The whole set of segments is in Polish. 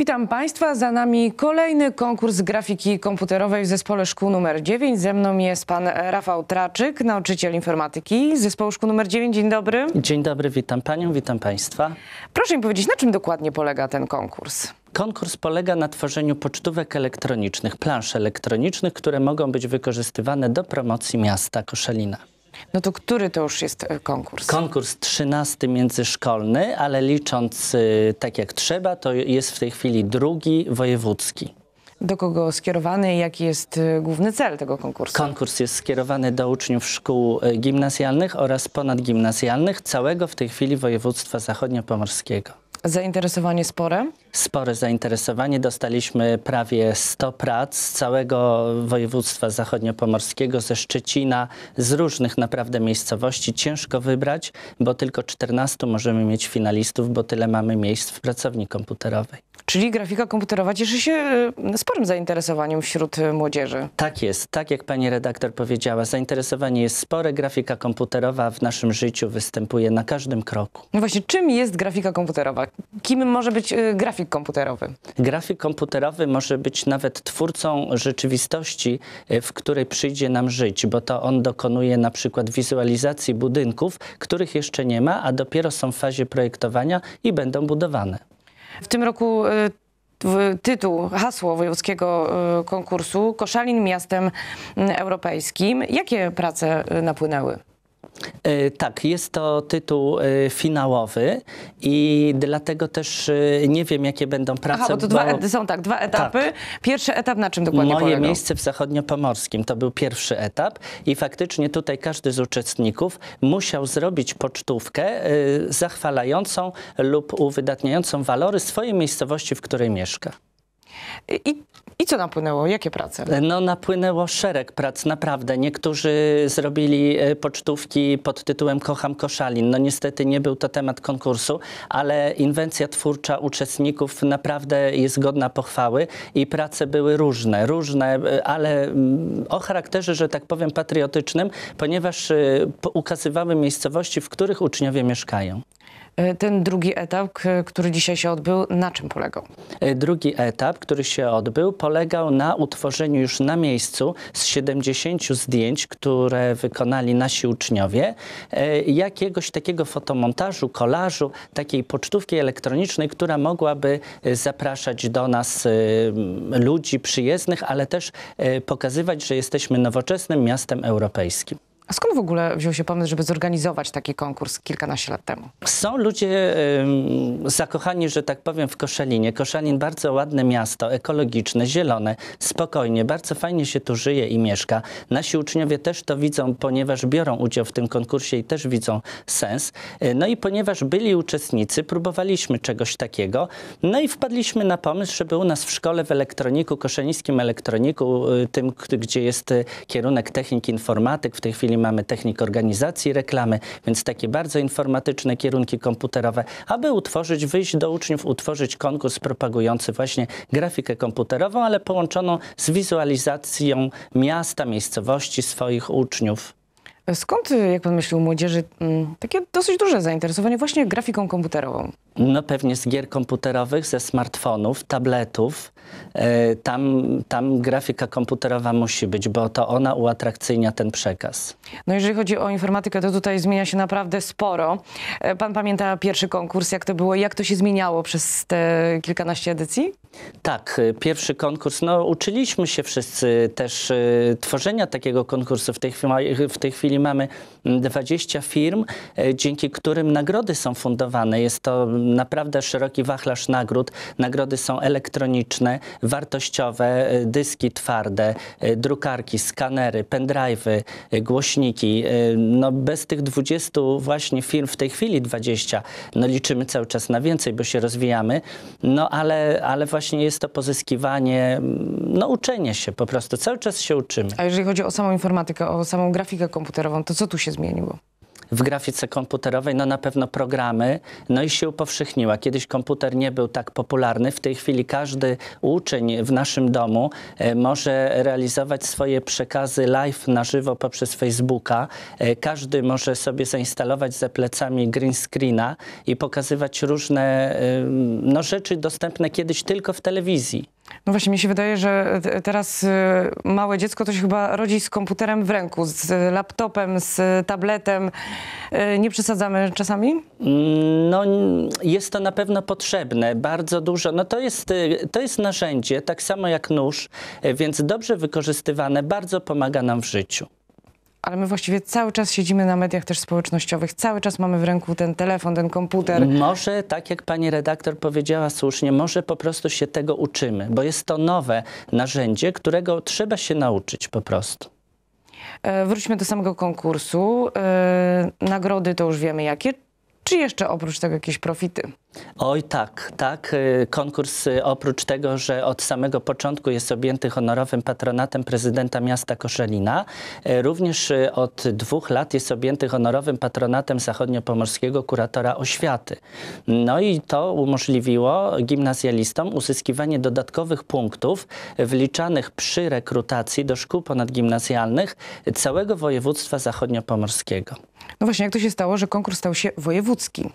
Witam Państwa. Za nami kolejny konkurs grafiki komputerowej w Zespole Szkół nr 9. Ze mną jest Pan Rafał Traczyk, nauczyciel informatyki z Zespołu Szkół nr 9. Dzień dobry. Dzień dobry, witam Panią, witam Państwa. Proszę mi powiedzieć, na czym dokładnie polega ten konkurs? Konkurs polega na tworzeniu pocztówek elektronicznych, plansz elektronicznych, które mogą być wykorzystywane do promocji miasta Koszalina. No to który to już jest e, konkurs? Konkurs 13 międzyszkolny, ale licząc y, tak jak trzeba, to jest w tej chwili drugi wojewódzki. Do kogo skierowany i jaki jest e, główny cel tego konkursu? Konkurs jest skierowany do uczniów szkół e, gimnazjalnych oraz ponadgimnazjalnych całego w tej chwili województwa zachodnio-pomorskiego. Zainteresowanie spore? Spore zainteresowanie. Dostaliśmy prawie 100 prac z całego województwa zachodniopomorskiego, ze Szczecina, z różnych naprawdę miejscowości. Ciężko wybrać, bo tylko 14 możemy mieć finalistów, bo tyle mamy miejsc w pracowni komputerowej. Czyli grafika komputerowa cieszy się e, sporym zainteresowaniem wśród e, młodzieży. Tak jest. Tak jak pani redaktor powiedziała, zainteresowanie jest spore. Grafika komputerowa w naszym życiu występuje na każdym kroku. No właśnie, czym jest grafika komputerowa? Kim może być e, grafik komputerowy? Grafik komputerowy może być nawet twórcą rzeczywistości, w której przyjdzie nam żyć, bo to on dokonuje na przykład wizualizacji budynków, których jeszcze nie ma, a dopiero są w fazie projektowania i będą budowane. W tym roku y, tytuł, hasło wojewódzkiego y, konkursu Koszalin miastem y, europejskim. Jakie prace napłynęły? E, tak, jest to tytuł e, finałowy i dlatego też e, nie wiem, jakie będą prace. Aha, bo to bo... są tak, dwa tak. etapy. Tak. Pierwszy etap na czym dokładnie Moje polegał? miejsce w zachodniopomorskim to był pierwszy etap i faktycznie tutaj każdy z uczestników musiał zrobić pocztówkę zachwalającą lub uwydatniającą walory swojej miejscowości, w której mieszka. I co napłynęło? Jakie prace? No napłynęło szereg prac, naprawdę. Niektórzy zrobili e, pocztówki pod tytułem Kocham Koszalin. No niestety nie był to temat konkursu, ale inwencja twórcza uczestników naprawdę jest godna pochwały i prace były różne, różne, e, ale mm, o charakterze, że tak powiem, patriotycznym, ponieważ e, ukazywały miejscowości, w których uczniowie mieszkają. E, ten drugi etap, e, który dzisiaj się odbył, na czym polegał? E, drugi etap, który się odbył, polegał na utworzeniu już na miejscu z 70 zdjęć, które wykonali nasi uczniowie, jakiegoś takiego fotomontażu, kolażu, takiej pocztówki elektronicznej, która mogłaby zapraszać do nas ludzi przyjezdnych, ale też pokazywać, że jesteśmy nowoczesnym miastem europejskim. A skąd w ogóle wziął się pomysł, żeby zorganizować taki konkurs kilkanaście lat temu? Są ludzie y, zakochani, że tak powiem, w Koszalinie. Koszalin bardzo ładne miasto, ekologiczne, zielone, spokojnie, bardzo fajnie się tu żyje i mieszka. Nasi uczniowie też to widzą, ponieważ biorą udział w tym konkursie i też widzą sens. E, no i ponieważ byli uczestnicy, próbowaliśmy czegoś takiego, no i wpadliśmy na pomysł, żeby u nas w szkole w elektroniku, koszalińskim elektroniku, y, tym, gdzie jest y, kierunek technik informatyk, w tej chwili mamy technik organizacji reklamy, więc takie bardzo informatyczne kierunki komputerowe, aby utworzyć, wyjść do uczniów, utworzyć konkurs propagujący właśnie grafikę komputerową, ale połączoną z wizualizacją miasta, miejscowości swoich uczniów. Skąd, jak pan myśli, u młodzieży mm, takie dosyć duże zainteresowanie właśnie grafiką komputerową? No pewnie z gier komputerowych, ze smartfonów, tabletów. E, tam, tam grafika komputerowa musi być, bo to ona uatrakcyjnia ten przekaz. No jeżeli chodzi o informatykę, to tutaj zmienia się naprawdę sporo. E, pan pamięta pierwszy konkurs, jak to było, jak to się zmieniało przez te kilkanaście edycji? Tak, e, pierwszy konkurs, no uczyliśmy się wszyscy też tworzenia takiego konkursu. W tej chwili, w tej chwili chwili mamy 20 firm, e, dzięki którym nagrody są fundowane. Jest to naprawdę szeroki wachlarz nagród. Nagrody są elektroniczne, wartościowe, e, dyski twarde, e, drukarki, skanery, pendrive'y, głośniki. No bez tych 20 właśnie firm, w tej chwili 20, no liczymy cały czas na więcej, bo się rozwijamy, no ale, ale właśnie jest to pozyskiwanie, no uczenie się po prostu, cały czas się uczymy. A jeżeli chodzi o samą informatykę, o samą grafikę komputerową, komputerową, to co tu się zmieniło? w grafice komputerowej, no na pewno programy, no i się upowszechniła. Kiedyś komputer nie był tak popularny. W tej chwili każdy uczeń w naszym domu e, może realizować swoje przekazy live na żywo poprzez Facebooka. E, każdy może sobie zainstalować za plecami green screena i pokazywać różne e, no, rzeczy dostępne kiedyś tylko w telewizji. No właśnie, mi się wydaje, że teraz y, małe dziecko to się chyba rodzi z komputerem w ręku, z laptopem, z tabletem. Y, nie przesadzamy czasami? No, jest to na pewno potrzebne, bardzo dużo. No to jest, y, to jest narzędzie, tak samo jak nóż, więc dobrze wykorzystywane bardzo pomaga nam w życiu ale my właściwie cały czas siedzimy na mediach też społecznościowych, cały czas mamy w ręku ten telefon, ten komputer. Może, tak jak pani redaktor powiedziała słusznie, może po prostu się tego uczymy, bo jest to nowe narzędzie, którego trzeba się nauczyć po prostu. E, wróćmy do samego konkursu. E, nagrody to już wiemy jakie czy jeszcze oprócz tego jakieś profity? Oj tak, tak. Y, konkurs y, oprócz tego, że od samego początku jest objęty honorowym patronatem prezydenta miasta Koszelina, y, również od dwóch lat jest objęty honorowym patronatem zachodnio-pomorskiego kuratora oświaty. No i to umożliwiło gimnazjalistom uzyskiwanie dodatkowych punktów wliczanych przy rekrutacji do szkół ponadgimnazjalnych całego województwa zachodnio-pomorskiego. No właśnie, jak to się stało, że konkurs stał się wojewódzki?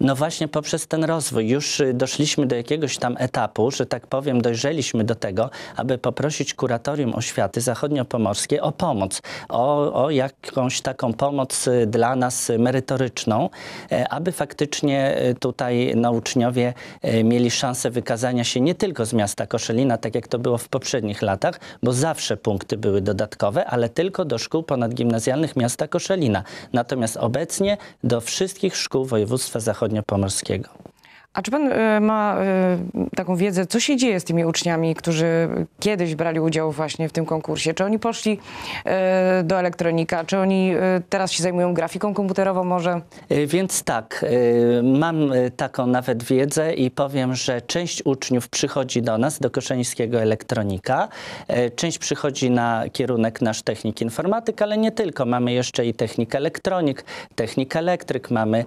No właśnie poprzez ten rozwój już y, doszliśmy do jakiegoś tam etapu, że tak powiem, dojrzeliśmy do tego, aby poprosić kuratorium oświaty zachodniopomorskie o pomoc, o, o jakąś taką pomoc y, dla nas merytoryczną, e, aby faktycznie y, tutaj nauczniowie e, mieli szansę wykazania się nie tylko z miasta Koszelina, tak jak to było w poprzednich latach, bo zawsze punkty były dodatkowe, ale tylko do szkół ponadgimnazjalnych miasta Koszelina. Natomiast obecnie do wszystkich szkół województwa zachodniopomorskiego zachodniopomorskiego. A czy pan e, ma e, taką wiedzę, co się dzieje z tymi uczniami, którzy kiedyś brali udział właśnie w tym konkursie? Czy oni poszli e, do elektronika? Czy oni teraz się zajmują grafiką komputerową może? Więc tak, mam taką nawet wiedzę i powiem, że część uczniów przychodzi do nas, do Koszeńskiego Elektronika. Część przychodzi na kierunek nasz technik informatyk, ale nie tylko. Mamy jeszcze i technik elektronik, technik elektryk, mamy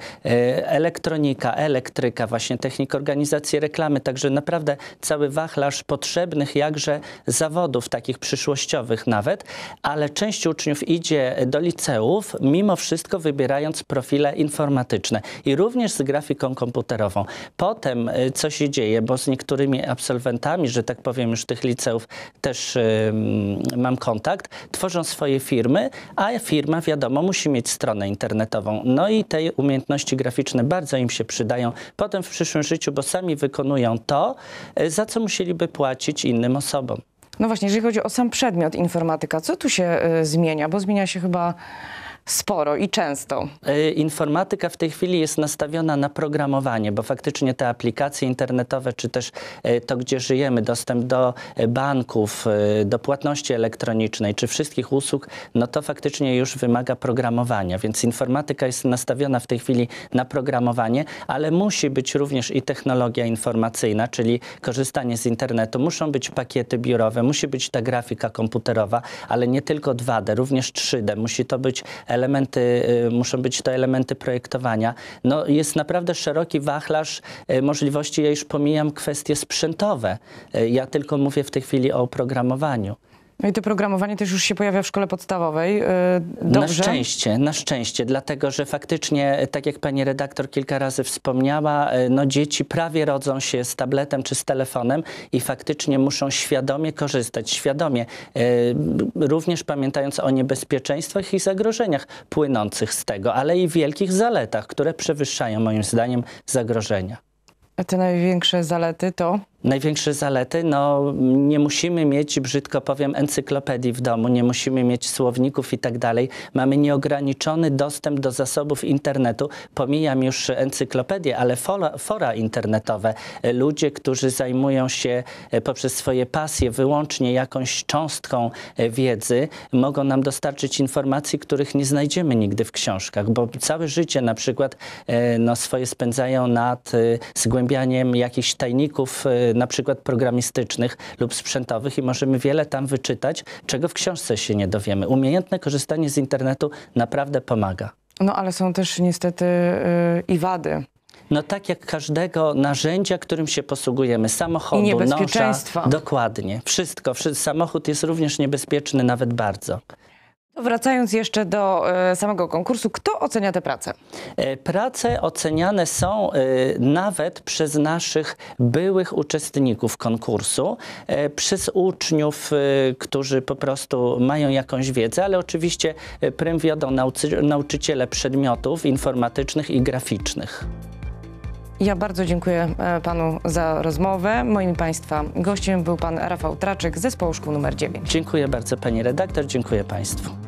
elektronika, elektryka właśnie właśnie technik organizacji reklamy, także naprawdę cały wachlarz potrzebnych jakże zawodów, takich przyszłościowych nawet, ale część uczniów idzie do liceów, mimo wszystko wybierając profile informatyczne i również z grafiką komputerową. Potem y, co się dzieje, bo z niektórymi absolwentami, że tak powiem już tych liceów też yy, mam kontakt, tworzą swoje firmy, a firma wiadomo musi mieć stronę internetową. No i te umiejętności graficzne bardzo im się przydają. Potem w przyszłości przyszłym życiu, bo sami wykonują to, e, za co musieliby płacić innym osobom. No właśnie, jeżeli chodzi o sam przedmiot informatyka, co tu się y, zmienia? Bo zmienia się chyba sporo i często. E, informatyka w tej chwili jest nastawiona na programowanie, bo faktycznie te aplikacje internetowe, czy też e, to, gdzie żyjemy, dostęp do e, banków, do płatności elektronicznej, czy wszystkich usług, no to faktycznie już wymaga programowania, więc informatyka jest nastawiona w tej chwili na programowanie, ale musi być również i technologia informacyjna, czyli korzystanie z internetu. Muszą być pakiety biurowe, musi być ta grafika komputerowa, ale nie tylko 2D, również 3D. Musi to być elementy, y, muszą być to elementy projektowania. No, jest naprawdę szeroki wachlarz y, możliwości, ja już pomijam kwestie sprzętowe. Y, ja tylko mówię w tej chwili o oprogramowaniu. No i to programowanie też już się pojawia w szkole podstawowej. Y, dobrze? Na szczęście, na szczęście, dlatego że faktycznie, e, tak jak pani redaktor kilka razy wspomniała, e, no dzieci prawie rodzą się z tabletem czy z telefonem i faktycznie muszą świadomie korzystać, świadomie, e, również pamiętając o niebezpieczeństwach i zagrożeniach płynących z tego, ale i wielkich zaletach, które przewyższają moim zdaniem zagrożenia. A te największe zalety to? Największe zalety? No, nie musimy mieć, brzydko powiem, encyklopedii w domu, nie musimy mieć słowników i tak dalej. Mamy nieograniczony dostęp do zasobów internetu. Pomijam już encyklopedię, ale fora, fora internetowe. Ludzie, którzy zajmują się e, poprzez swoje pasje wyłącznie jakąś cząstką e, wiedzy, mogą nam dostarczyć informacji, których nie znajdziemy nigdy w książkach, bo całe życie na przykład e, no, swoje spędzają nad zgłębianiem jakichś tajników na przykład programistycznych lub sprzętowych i możemy wiele tam wyczytać, czego w książce się nie dowiemy. Umiejętne korzystanie z internetu naprawdę pomaga. No ale są też niestety yy, i wady. No tak jak każdego narzędzia, którym się posługujemy, samochodu, I niebezpieczeństwa. Noża, dokładnie, wszystko, wszystko. Samochód jest również niebezpieczny, nawet bardzo. Wracając jeszcze do e, samego konkursu, kto ocenia te prace? E, prace oceniane są e, nawet przez naszych byłych uczestników konkursu, przez uczniów, którzy po prostu mają jakąś wiedzę, ale oczywiście prym wiodą nauczy nauczyciele przedmiotów informatycznych i graficznych. Ja bardzo dziękuję panu za rozmowę. Moim państwa gościem był pan Rafał Traczyk z Zespołu Szkół nr 9. Dziękuję bardzo pani redaktor, dziękuję państwu.